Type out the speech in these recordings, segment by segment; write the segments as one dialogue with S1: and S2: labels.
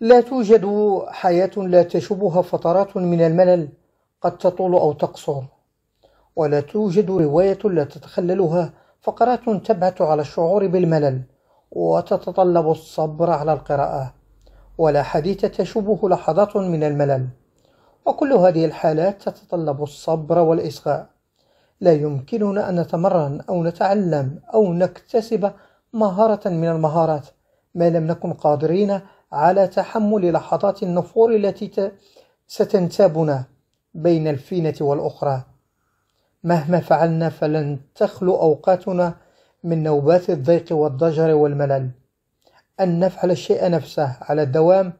S1: لا توجد حياة لا تشوبها فترات من الملل قد تطول أو تقصر ولا توجد رواية لا تتخللها فقرات تبعث على الشعور بالملل وتتطلب الصبر على القراءة ولا حديث تشوبه لحظات من الملل وكل هذه الحالات تتطلب الصبر والإصغاء لا يمكننا أن نتمرن أو نتعلم أو نكتسب مهارة من المهارات ما لم نكن قادرين على تحمل لحظات النفور التي ستنتابنا بين الفينة والأخرى مهما فعلنا فلن تخلو أوقاتنا من نوبات الضيق والضجر والملل أن نفعل الشيء نفسه على الدوام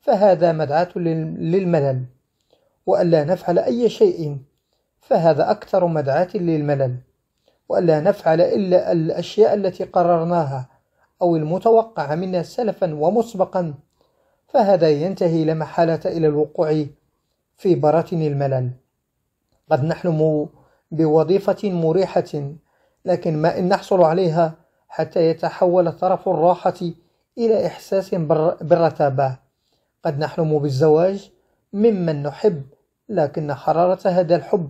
S1: فهذا مدعاة للملل وألا نفعل أي شيء فهذا أكثر مدعاة للملل وألا نفعل إلا الأشياء التي قررناها أو المتوقع منا سلفا ومسبقا فهذا ينتهي لا محالة إلى الوقوع في براتن الملل قد نحلم بوظيفة مريحة لكن ما إن نحصل عليها حتى يتحول طرف الراحة إلى إحساس بالرتابة قد نحلم بالزواج ممن نحب لكن حرارة هذا الحب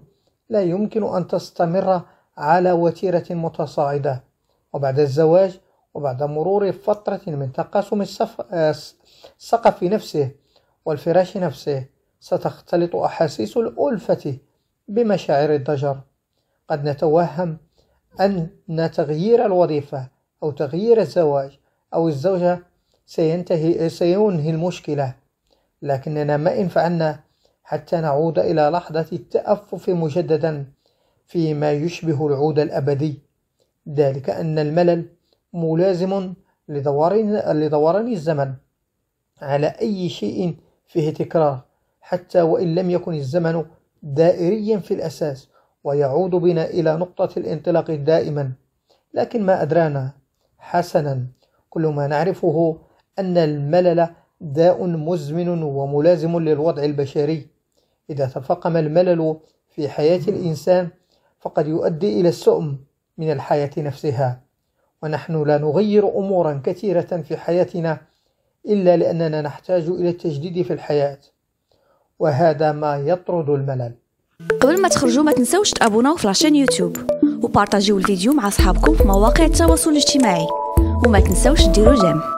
S1: لا يمكن أن تستمر على وتيرة متصاعدة وبعد الزواج وبعد مرور فترة من تقاسم السقف آه، نفسه والفراش نفسه ستختلط أحاسيس الألفة بمشاعر الضجر قد نتوهم أن تغيير الوظيفة أو تغيير الزواج أو الزوجة سينتهي سينهي المشكلة لكننا ما إن فعلنا حتى نعود إلى لحظة التأفف مجددا فيما يشبه العود الأبدي ذلك أن الملل ملازم لدوران الزمن على أي شيء فيه تكرار حتى وإن لم يكن الزمن دائريا في الأساس ويعود بنا إلى نقطة الانطلاق دائما لكن ما أدرانا حسنا كل ما نعرفه أن الملل داء مزمن وملازم للوضع البشري إذا تفاقم الملل في حياة الإنسان فقد يؤدي إلى السؤم من الحياة نفسها ونحن لا نغير أمورا كثيرة في حياتنا إلا لأننا نحتاج إلى التجديد في الحياة وهذا ما يطرد الملل
S2: قبل ما تخرجوا ما
S1: تنسوش تابوناو في لاشين يوتيوب وبارطاجيو الفيديو مع أصحابكم في مواقع التواصل الاجتماعي وما تنسوش ديروا جيم